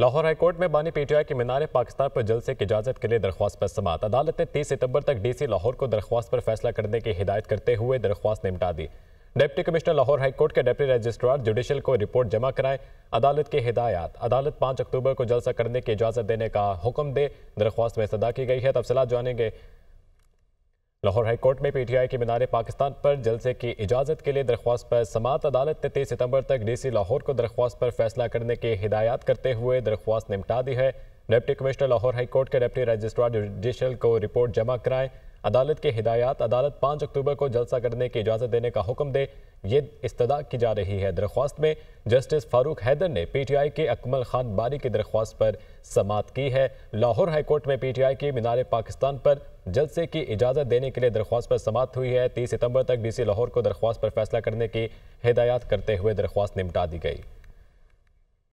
Lahore high court में बानी PTI के मीनार पाकिस्तान पर जलसे की इजाजत के लिए दरख्वास्त पर समात अदालत ने तीस सितंबर तक डीसी लाहौर को दरख्वास्त पर फैसला करने की हिदायत करते हुए दरख्वास्त निपटा दी डिप्टी कमिश्नर लाहौर हाईकोर्ट के डिप्टी रजिस्ट्रार जुडिशल को रिपोर्ट जमा कराए अदालत की हिदायत अदालत पाँच अक्टूबर को जलसा करने की इजाज़त देने का हुक्म दे दरख्वास्त में सदा की गई है तफसला जानेंगे लाहौर हाईकोर्ट में पीटीआई के मीनार पाकिस्तान पर जलसे की इजाज़त के लिए दरख्वास्त पर समात अदालत ने तेईस सितंबर तक डीसी लाहौर को दरख्वास्त पर फैसला करने की हिदायत करते हुए दरख्वास्त निपटा दी है डिप्टी कमिश्नर लाहौर हाईकोर्ट के डिप्टी रजिस्ट्रार जुडिशल को रिपोर्ट जमा कराएं अदालत के हिदायत अदालत पाँच अक्टूबर को जलसा करने की इजाज़त देने का हुक्म दे ये इस्तदा की जा रही है दरख्वास्त में जस्टिस फारूक हैदर ने पी टी आई के अकमल खान बारी की दरख्वास्त पर समात की है लाहौर हाईकोर्ट में पी टी आई की मीनार पाकिस्तान पर जलसे की इजाज़त देने के लिए दरख्वास्त पर समात हुई है तीस सितम्बर तक डी सी लाहौर को दरख्वास्त पर फैसला करने की हिदायत करते हुए दरख्वास्त निपटा दी गई